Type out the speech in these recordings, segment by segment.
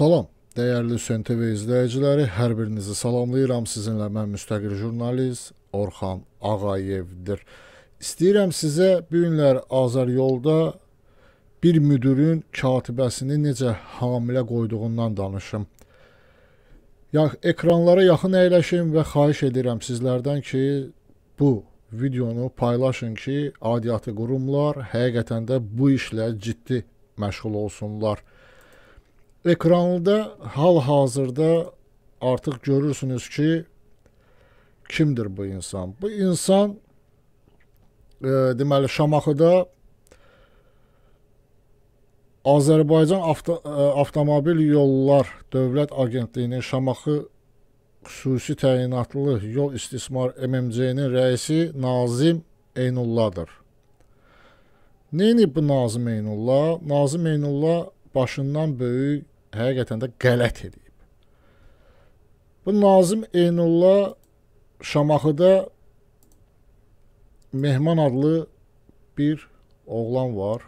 Salam, dəyərli SNTV izləyiciləri, hər birinizi salamlayıram. Sizinlə mən müstəqil jurnalist Orxan Ağayevdir. İstəyirəm sizə bu günlər Azəryolda bir müdürün katibəsini necə hamilə qoyduğundan danışım. Ya ekranlara yaxın əyləşin və xahiş edirəm sizlərdən ki, bu videonu paylaşın ki, aidiyyatı qurumlar həqiqətən də bu işlə ciddi məşğul olsunlar ekranda hal-hazırda artıq görürsünüz ki, kimdir bu insan? Bu insan e, deməli Şamaxıda Azərbaycan avto, ə, e, Avtomobil Yollar Dövlət Agentliyinin Şamaxı xüsusi təyinatlı yol istismar MMC-nin rəisi Nazim Eynulladır. Neyini bu Nazim Eynulla? Nazim Eynulla başından böyük həqiqətən də qələt edib. Bu Nazim Eynullah Şamaxıda Mehman adlı bir oğlan var.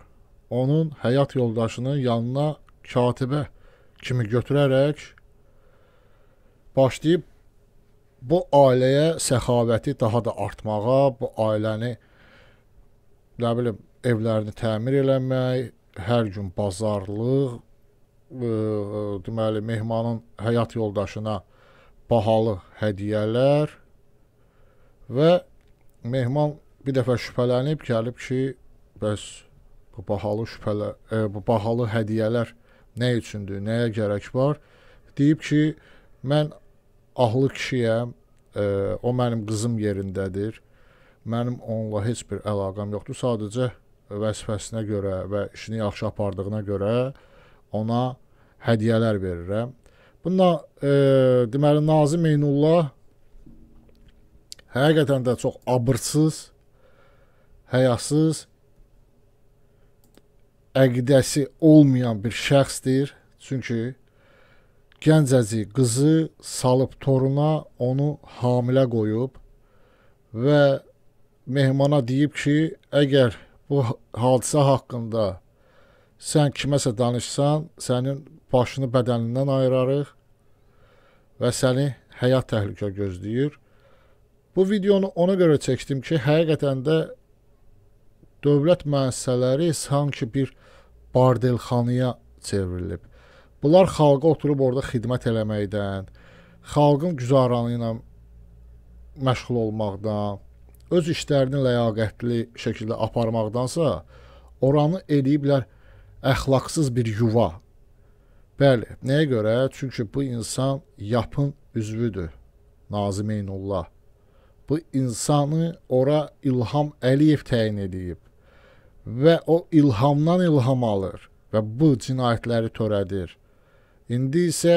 Onun həyat yoldaşının yanına katibə kimi götürərək başlayıb bu ailəyə səxavəti daha da artmağa, bu ailəni nə bilim evlərini təmir eləmək, hər gün bazarlıq, deməli mehmanın həyat yoldaşına bahalı hədiyyələr və mehman bir dəfə şübhələnib gəlib ki, bəs bu bahalı şübhələ e, bu bahalı hədiyyələr nə üçündür, nəyə gərək var? Deyib ki, mən ahlı kişiyəm, e, o mənim qızım yerindədir. Mənim onunla heç bir əlaqəm yoxdur. Sadəcə vəzifəsinə görə və işini yaxşı apardığına görə e, ona hədiyyələr verirəm. Bununla e, deməli Nazim Eynullah həqiqətən də çox abırsız, həyasız, əqidəsi olmayan bir şəxsdir. Çünki gəncəcik qızı salıb toruna, onu hamilə qoyub və mehmana deyib ki, əgər bu hadisə haqqında Sən kiməsə danışsan, sənin başını bədənindən ayırarıq və səni həyat təhlükə gözləyir. Bu videonu ona görə çəkdim ki, həqiqətən də dövlət müəssisələri sanki bir bardelxanaya çevrilib. Bunlar xalqa oturub orada xidmət eləməkdən, xalqın güzaranı ilə məşğul olmaqdan, öz işlərini ləyaqətli şəkildə aparmaqdansa, oranı eləyiblər əxlaqsız bir yuva. Bəli, nəyə görə? Çünki bu insan yapın üzvüdür. Nazim Eynullah. Bu insanı ora İlham Əliyev təyin edib və o ilhamdan ilham alır və bu cinayətləri törədir. İndi isə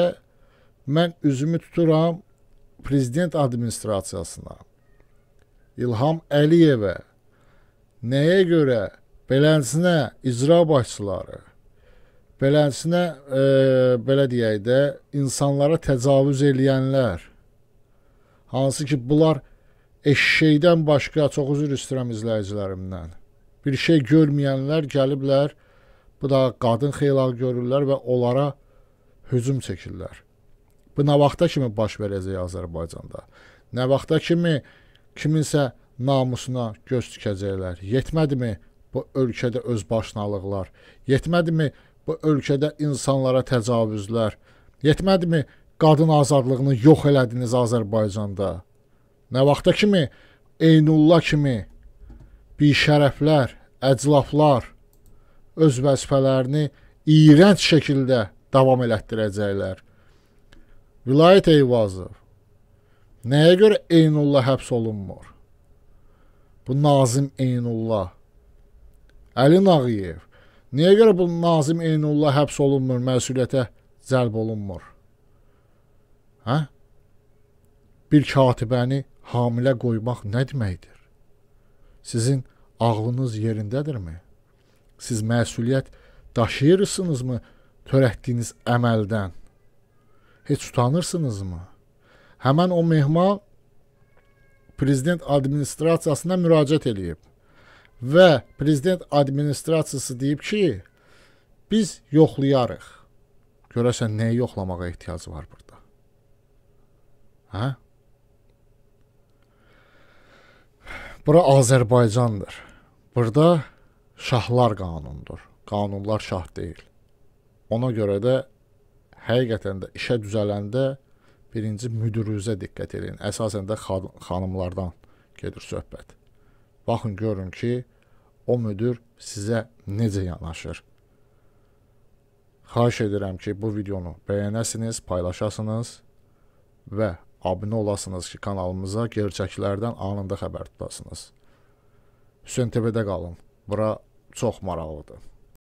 mən üzümü tuturam prezident administrasiyasına. İlham Əliyevə nəyə görə Beləsinə icra başçıları, beləsinə e, belə deyək də, insanlara təcavüz eləyənlər, hansı ki, bunlar eşşeydən başqa çox üzr istəyirəm izləyicilərimdən. Bir şey görməyənlər gəliblər, bu da qadın xeylağı görürlər və onlara hücum çəkirlər. Bu nə vaxta kimi baş verəcək Azərbaycanda? Nə vaxta kimi kiminsə namusuna göz dikəcəklər? Yetmədimi bu ölkədə özbaşınalıqlar, yetmədimi bu ölkədə insanlara təcavüzlər, yetmədimi qadın azadlığını yox elədiniz Azərbaycanda. Nə vaxta kimi Eynulla kimi bir şərəflər, əclaflar öz vəzifələrini iyrənc şəkildə davam elətdirəcəklər. Vilayət Eyvazov Nəyə görə Eynulla həbs olunmur? Bu Nazim Eynullah Əli Nağıyev. Niyə görə bu Nazim Eynullah həbs olunmur, məsuliyyətə cəlb olunmur? Hə? Bir katibəni hamilə qoymaq nə deməkdir? Sizin ağlınız yerindədirmi? Siz məsuliyyət daşıyırsınızmı törətdiyiniz əməldən? Heç utanırsınızmı? Həmən o mehmal prezident administrasiyasına müraciət eləyib və prezident administrasiyası deyib ki, biz yoxlayarıq. Görəsən nəyi yoxlamağa ehtiyac var burada? Hə? Bura Azərbaycandır. Burada şahlar qanundur. Qanunlar şah deyil. Ona görə də həqiqətən də işə düzələndə birinci müdürünüzə diqqət edin. Əsasən də xan xanımlardan gedir söhbət. Baxın görün ki, o müdür sizə necə yanaşır. Xahiş edirəm ki, bu videonu bəyənəsiniz, paylaşasınız və abunə olasınız ki, kanalımıza gerçəklərdən anında xəbər tutasınız. Hüseyn TV-də qalın. Bura çox maraqlıdır.